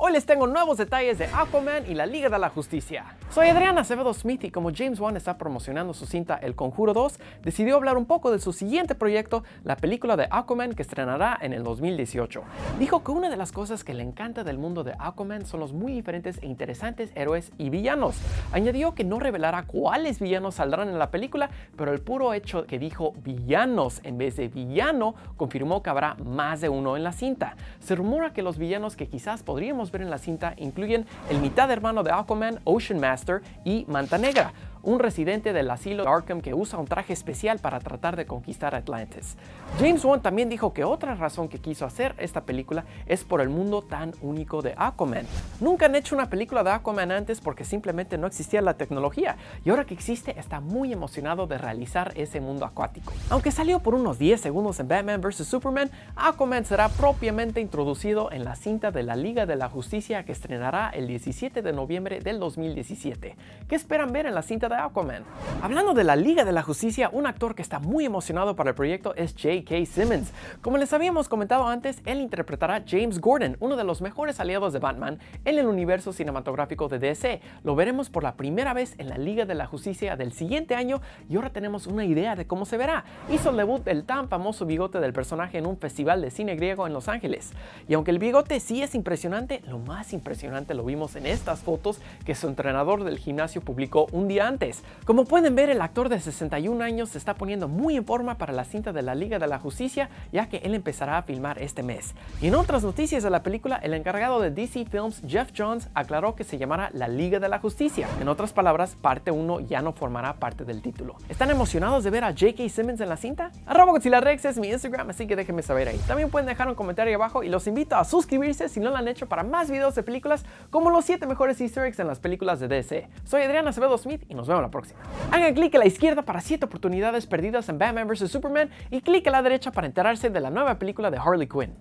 Hoy les tengo nuevos detalles de Aquaman y la Liga de la Justicia. Soy Adriana Acevedo Smith y como James Wan está promocionando su cinta El Conjuro 2, decidió hablar un poco de su siguiente proyecto, la película de Aquaman que estrenará en el 2018. Dijo que una de las cosas que le encanta del mundo de Aquaman son los muy diferentes e interesantes héroes y villanos. Añadió que no revelará cuáles villanos saldrán en la película, pero el puro hecho que dijo villanos en vez de villano confirmó que habrá más de uno en la cinta. Se rumora que los villanos que quizás podríamos ver en la cinta incluyen el mitad hermano de Aquaman, Ocean Master y Manta Negra un residente del asilo de Arkham que usa un traje especial para tratar de conquistar Atlantis. James Wan también dijo que otra razón que quiso hacer esta película es por el mundo tan único de Aquaman. Nunca han hecho una película de Aquaman antes porque simplemente no existía la tecnología y ahora que existe está muy emocionado de realizar ese mundo acuático. Aunque salió por unos 10 segundos en Batman vs. Superman, Aquaman será propiamente introducido en la cinta de la Liga de la Justicia que estrenará el 17 de noviembre del 2017. ¿Qué esperan ver en la cinta de Aquaman. Hablando de la Liga de la Justicia, un actor que está muy emocionado para el proyecto es J.K. Simmons. Como les habíamos comentado antes, él interpretará a James Gordon, uno de los mejores aliados de Batman en el universo cinematográfico de DC. Lo veremos por la primera vez en la Liga de la Justicia del siguiente año y ahora tenemos una idea de cómo se verá. Hizo el debut del tan famoso bigote del personaje en un festival de cine griego en Los Ángeles. Y aunque el bigote sí es impresionante, lo más impresionante lo vimos en estas fotos que su entrenador del gimnasio publicó un día antes como pueden ver, el actor de 61 años se está poniendo muy en forma para la cinta de la Liga de la Justicia, ya que él empezará a filmar este mes. Y en otras noticias de la película, el encargado de DC Films, Jeff Johns, aclaró que se llamará La Liga de la Justicia. En otras palabras, parte 1 ya no formará parte del título. ¿Están emocionados de ver a J.K. Simmons en la cinta? Arroba Rex es mi Instagram, así que déjenme saber ahí. También pueden dejar un comentario abajo y los invito a suscribirse si no lo han hecho para más videos de películas como los 7 mejores easter eggs en las películas de DC. Soy Adriana Acevedo Smith y nos vemos la próxima. Hagan clic a la izquierda para 7 oportunidades perdidas en Batman vs. Superman y clic a la derecha para enterarse de la nueva película de Harley Quinn.